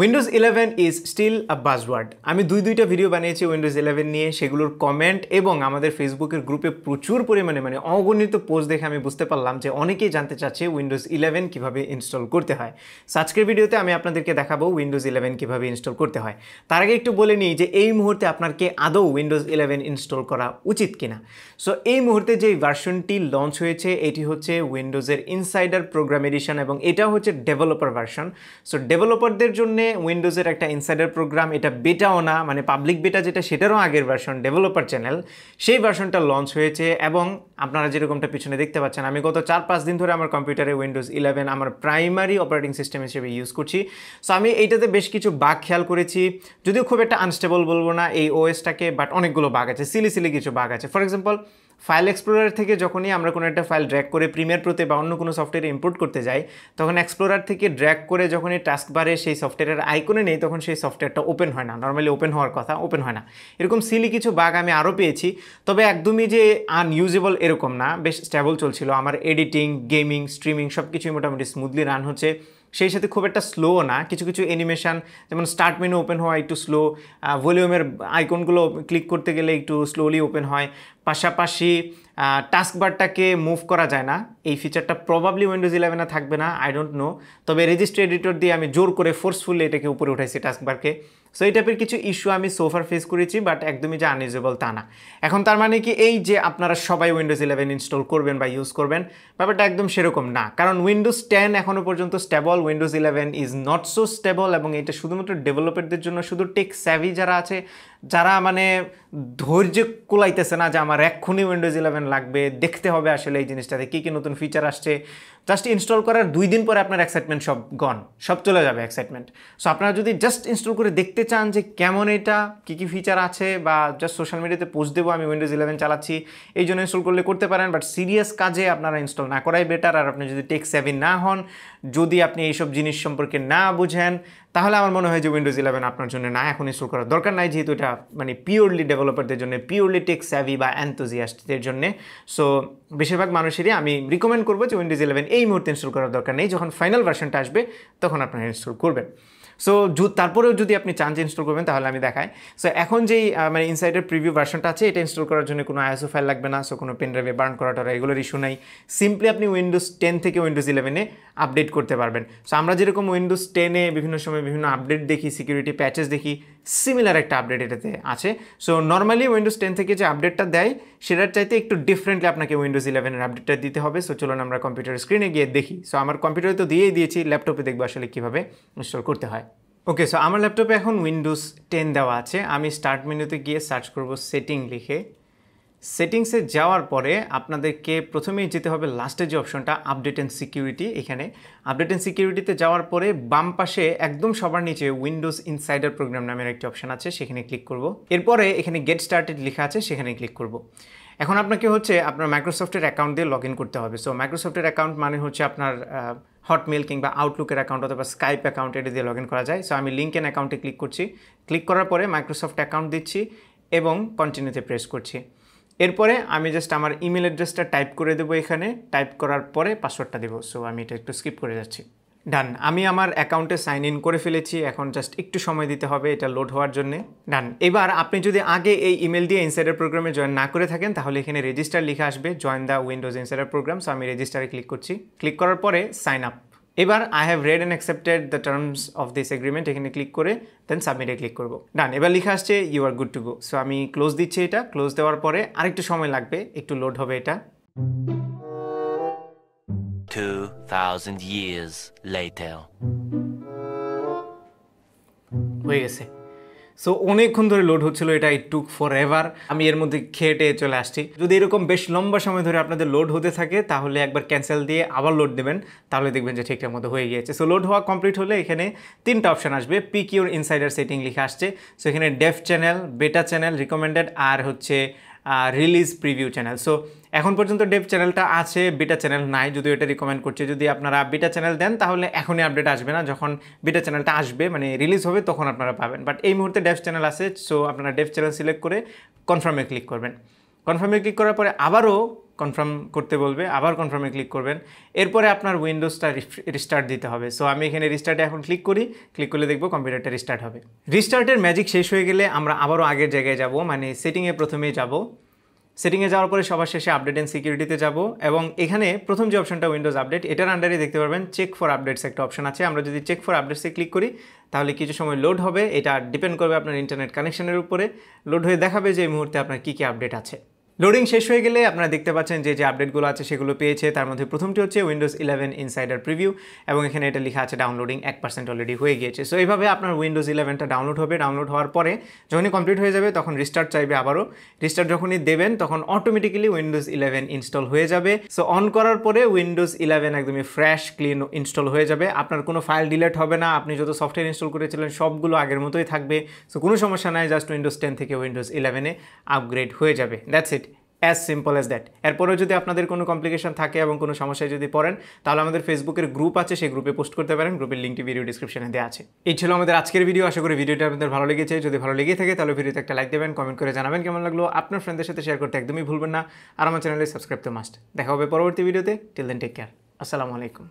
Windows eleven is still a buzzword আমি দুই দুইটা ভিডিও বানিয়েছি উইন্ডোজ ইলেভেন নিয়ে সেগুলোর কমেন্ট এবং আমাদের ফেসবুকের গ্রুপে প্রচুর পরিমাণে মানে অগণিত পোস্ট দেখে আমি বুঝতে পারলাম যে অনেকেই জানতে চাচ্ছে উইন্ডোজ ইলেভেন কীভাবে ইনস্টল করতে হয় আজকের ভিডিওতে আমি আপনাদেরকে দেখাবো উইন্ডোজ ইলেভেন কীভাবে ইনস্টল করতে হয় তার আগে একটু বলে নিই যে এই মুহূর্তে আপনার আদৌ উইন্ডোজ ইলেভেন ইনস্টল করা উচিত কিনা সো এই মুহূর্তে যে ভার্সনটি লঞ্চ হয়েছে এটি হচ্ছে উইন্ডোজের ইনসাইডার প্রোগ্রাম এডিশন এবং এটা হচ্ছে ডেভেলপার ভার্সন সো ডেভেলপারদের জন্যে উইন্ডোজের একটা ইনসাইডার প্রোগ্রাম এটা বেটাও না মানে পাবলিক বেটা যেটা সেটারও আগের ভার্সন ডেভেলপার চ্যানেল সেই ভার্সনটা লঞ্চ হয়েছে এবং আপনারা যেরকমটা পিছনে দেখতে পাচ্ছেন আমি গত চার পাঁচ দিন ধরে আমার কম্পিউটারে উইন্ডোজ ইলেভেন আমার প্রাইমারি অপারেটিং সিস্টেম হিসেবে ইউজ করছি সো আমি এইটাতে বেশ কিছু বাঘ খেয়াল করেছি যদিও খুব একটা আনস্টেবল বলবো না এই ওএসটাকে বাট অনেকগুলো বাঘ আছে সিলি সিলি কিছু বাঘ আছে ফর এক্সাম্পল ফাইল এক্সপ্লোরার থেকে যখনই আমরা কোনো একটা ফাইল ড্র্যাগ করে প্রিমিয়ার প্রোতে বা অন্য কোনো সফটওয়্যার ইম্পোর্ট করতে যাই তখন এক্সপ্লোরার থেকে ড্র্যাগ করে যখনই টাস্ক বারে সেই সফটওয়্যারের আইকনে নেই তখন সেই সফটওয়্যারটা ওপেন হয় না নর্মালি ওপেন হওয়ার কথা ওপেন হয় না এরকম সিলি কিছু বাগ আমি আরও পেয়েছি তবে একদমই যে আনইউজেবল এরকম না বেশ স্ট্যাবল চলছিল আমার এডিটিং গেমিং স্ট্রিমিং সব কিছুই মোটামুটি স্মুথলি রান হচ্ছে সেই সাথে খুব একটা স্লো না কিছু কিছু অ্যানিমেশান যেমন স্টার্ট মেনু ওপেন হয় একটু স্লো ভলিউমের আইকনগুলো ক্লিক করতে গেলে একটু স্লোলি ওপেন হয় পাশাপাশি টাস্ক বারটাকে মুভ করা যায় না এই ফিচারটা প্রবাবলি উইন্ডোজ ইলেভেনে থাকবে না আই ডোন্ট নো তবে রেজিস্ট্রি এডিটর দিয়ে আমি জোর করে ফোর্সফুলি এটাকে উপরে উঠাইছি টাস্ক বারকে সো এই টাইপের কিছু ইস্যু আমি সোফার ফেস করেছি বাট একদমই যে আনইউজেবল তা না এখন তার মানে কি এই যে আপনারা সবাই উইন্ডোজ ইলেভেন ইনস্টল করবেন বা ইউজ করবেন ব্যাপারটা একদম সেরকম না কারণ উইন্ডোজ টেন এখনও পর্যন্ত stable Windows eleven is not so stable এবং এটা শুধুমাত্র ডেভেলপারদের জন্য শুধু টেক স্যাভি যারা আছে যারা মানে ধৈর্য কুলাইতেছে না যে আমার এক্ষুনি উইন্ডোজ ইলেভেন লাগবে দেখতে হবে আসলে এই জিনিসটাতে কী কী নতুন ফিচার আসছে জাস্ট ইনস্টল করার দুই দিন পরে আপনার এক্সাইটমেন্ট সব গন সব চলে যাবে এক্সাইটমেন্ট সো আপনারা যদি জাস্ট ইনস্টল করে দেখতে চান যে কেমন এটা কী কী ফিচার আছে বা জাস্ট সোশ্যাল মিডিয়াতে পোস্ট দেবো আমি উইন্ডোজ ইলেভেন চালাচ্ছি এই জন্য ইনস্টল করলে করতে পারেন বাট সিরিয়াস কাজে আপনারা ইনস্টল না করাই বেটার আর আপনি যদি টেক সেভি না হন যদি আপনি এইসব জিনিস সম্পর্কে না বুঝেন তাহলে আমার মনে হয় যে উইন্ডোজ ইলেভেন আপনার জন্য না এখন ইনস্টল করার দরকার নাই যেহেতু এটা মানে পিওরলি ডেভেলপারদের জন্য পিওরলি টেক স্যাভি বা অ্যান্থোজিয়াস্টদের জন্য সো বেশিরভাগ মানুষেরই আমি রিকমেন্ড করবো যে উইন্ডোজ ইলেভেন এই মুহূর্তে ইনস্টল করার দরকার নেই যখন ফাইনাল ভার্সনটা আসবে তখন আপনারা ইনস্টল করবেন সো তারপরেও যদি আপনি চান যে ইনস্টল করবেন তাহলে আমি দেখাই সো এখন যেই মানে ইনসাইডের প্রিভিউ ভার্সনটা আছে এটা ইনস্টল করার জন্য কোনো আইএসও ফাইল লাগবে না সো কোনো পেনড্রাইভে বার্ন করাটা এগুলোর ইস্যু নাই সিম্পলি আপনি উইন্ডোজ টেন থেকে উইন্ডোজ ইলেভেনে আপডেট করতে পারবেন সো আমরা যেরকম উইন্ডোজ টেনে বিভিন্ন সময় বিভিন্ন আপডেট দেখি সিকিউরিটি প্যাচেস দেখি সিমিলার একটা আপডেট এটাতে আছে সো নর্মালি উইন্ডোজ টেন থেকে যে আপডেটটা দেয় সেটার চাইতে একটু ডিফারেন্টলি আপনাকে উইন্ডোজ ইলেভেনের আপডেটটা দিতে হবে সো চলুন আমরা কম্পিউটার স্ক্রিনে গিয়ে দেখি সো আমার কম্পিউটারে তো দিয়েই দিয়েছি ল্যাপটপে দেখবো আসলে কীভাবে ইনস্টল করতে হয় ওকে সো আমার ল্যাপটপে এখন উইন্ডোজ টেন দেওয়া আছে আমি স্টার্ট মেনুতে গিয়ে সার্চ করব সেটিং লিখে সেটিংসে যাওয়ার পরে আপনাদেরকে প্রথমেই যেতে হবে লাস্টে যে অপশনটা আপডেট অ্যান্ড সিকিউরিটি এখানে আপডেট অ্যান্ড সিকিউরিটিতে যাওয়ার পরে বাম পাশে একদম সবার নিচে উইন্ডোজ ইনসাইডার প্রোগ্রাম নামের একটি অপশন আছে সেখানে ক্লিক করব এরপরে এখানে গেট স্টার্টেড লেখা আছে সেখানে ক্লিক করব এখন আপনাকে হচ্ছে আপনার মাইক্রোসফটের অ্যাকাউন্ট দিয়ে লগ করতে হবে সো মাইক্রোসফটের অ্যাকাউন্ট মানে হচ্ছে আপনার হটমেল কিংবা আউটলুকের অ্যাকাউন্ট অথবা স্কাইপ অ্যাকাউন্ট এটা দিয়ে লগ করা যায় সো আমি লিঙ্ক এন অ্যাকাউন্টে ক্লিক করছি ক্লিক করার পরে মাইক্রোসফট অ্যাকাউন্ট দিচ্ছি এবং কন্টিনিউতে প্রেস করছি এরপরে আমি জাস্ট আমার ইমেল অ্যাড্রেসটা টাইপ করে দেবো এখানে টাইপ করার পরে পাসওয়ার্ডটা দেবো সো আমি এটা একটু স্কিপ করে যাচ্ছি ডান আমি আমার অ্যাকাউন্টে সাইন ইন করে ফেলেছি এখন জাস্ট একটু সময় দিতে হবে এটা লোড হওয়ার জন্য ডান এবার আপনি যদি আগে এই ইমেল দিয়ে ইনসাইডার প্রোগ্রামে জয়েন না করে থাকেন তাহলে এখানে রেজিস্টার লিখে আসবে join the Windows Insider Program so আমি রেজিস্টারে ক্লিক করছি ক্লিক করার পরে সাইন আপ এবার I have read and accepted the terms of this agreement এখানে ক্লিক করে দেন সাবমিটে ক্লিক করবো ডান এবার লিখে আসছে you are good to go so আমি ক্লোজ দিচ্ছি এটা ক্লোজ দেওয়ার পরে আরেকটু সময় লাগবে একটু লোড হবে এটা হয়ে গেছে সো অনেকক্ষণ ধরে লোড হচ্ছিলো এটা ইট টুক ফর এভার আমি এর মধ্যে খেটে চলে আসছি যদি এরকম বেশ লম্বা সময় ধরে আপনাদের লোড হতে থাকে তাহলে একবার ক্যান্সেল দিয়ে আবার লোড দেবেন তাহলে দেখবেন যে ঠিকঠাক মতো হয়ে গিয়েছে সো লোড হওয়া কমপ্লিট হলে এখানে তিনটা অপশান আসবে পিক ইউর ইনসাইডার সেটিং লিখে আসছে সো এখানে dev channel beta channel recommended আর হচ্ছে রিলিজ প্রিভিউ চ্যানেল সো এখন পর্যন্ত ডেভ চ্যানেলটা আছে বিটা চ্যানেল নাই যদি এটা রিকমেন্ড করছে যদি আপনারা বিটা চ্যানেল দেন তাহলে এখনই আপডেট আসবে না যখন বিটা চ্যানেলটা আসবে মানে রিলিজ হবে তখন আপনারা পাবেন বাট এই মুহূর্তে ডেভ চ্যানেল আছে সো আপনারা ডেভ চ্যানেল সিলেক্ট করে কনফার্মে ক্লিক করবেন কনফার্মে ক্লিক করার পরে আবারও কনফার্ম করতে বলবে আবার কনফার্মে ক্লিক করবেন এরপরে আপনার উইন্ডোজটা রিস্টার্ট দিতে হবে সো আমি এখানে রিস্টার্টে এখন ক্লিক করি ক্লিক করলে দেখবো কম্পিউটারটা রিস্টার্ট হবে রিস্টার্টের ম্যাজিক শেষ হয়ে গেলে আমরা আবারও আগের জায়গায় যাব মানে সেটিংয়ে প্রথমেই যাব সেটিংয়ে যাওয়ার পরে সবার শেষে আপডেট অ্যান্ড সিকিউরিটিতে যাব এবং এখানে প্রথম যে অপশনটা উইন্ডোজ আপডেট এটার আন্ডারে দেখতে পারবেন চেক ফর আপডেটস একটা অপশন আছে আমরা যদি চেক ফর আপডেটসে ক্লিক করি তাহলে কিছু সময় লোড হবে এটা ডিপেন্ড করবে আপনার ইন্টারনেট কানেকশনের উপরে লোড হয়ে দেখাবে যে এই মুহূর্তে আপনার কী কী আপডেট আছে লোডিং শেষ হয়ে গেলে আপনারা দেখতে পাচ্ছেন যে যে আপডেটগুলো আছে সেগুলো পেয়েছে তার মধ্যে প্রথমটি হচ্ছে উইন্ডোজ ইলেভেন ইনসাইডার প্রিভিউ এবং এখানে এটা লেখা আছে ডাউনলোডিং এক পার্সেন্ট অলরেডি হয়ে গিয়েছে সো এইভাবে আপনার উইন্ডোজ ইলেভেনটা ডাউনলোড হবে ডাউনলোড হওয়ার পরে যখনই কমপ্লিট হয়ে যাবে তখন রিস্টার্ট চাইবে আবারও রিস্টার্ট যখনই দেবেন তখন অটোমেটিক্যালি উইন্ডোজ ইলেভেন ইনস্টল হয়ে যাবে সো অন করার পরে উইন্ডোজ ইলেভেন একদমই ফ্রেশ ক্লিন ইনস্টল হয়ে যাবে আপনার কোনো ফাইল ডিলেট হবে না আপনি যত সফটওয়্যার ইনস্টল করেছিলেন সবগুলো আগের মতোই থাকবে সো কোনো সমস্যা নাই জাস্ট উইন্ডোজ টেন থেকে উইন্ডোজ ইলেভেনে আপগ্রেড হয়ে যাবে that's it as simple as that এরপরেও যদি আপনাদের কোনো কমপ্লিকেশন থাকে এবং কোনো সমস্যায় যদি পড়েন তাহলে আমাদের ফেসবুকের গ্রুপ আছে সেই গ্রুপে পোস্ট করতে পারেন গ্রুপের লিঙ্কটি ভিডিও ডিসক্রিপশনে দেওয়া আছে এই ছিল আমাদের আজকের ভিডিও আশা করি ভিডিওটি আপনাদের ভালো লেগেছে যদি ভালো লেগে থাকে তাহলে ভিডিওতে একটা লাইক দেবেন কমেন্ট করে জানাবেন কেমন লাগলো আপনার ফ্রেন্ডদের সাথে শেয়ার করতে একদমই ভুলবেন না আর আমার চ্যানেলে সাবস্ক্রাইব তো মাস্ট দেখা হবে পরবর্তী ভিডিওতে টিল দেন টেক কেয়ার আসসালামু আলাইকুম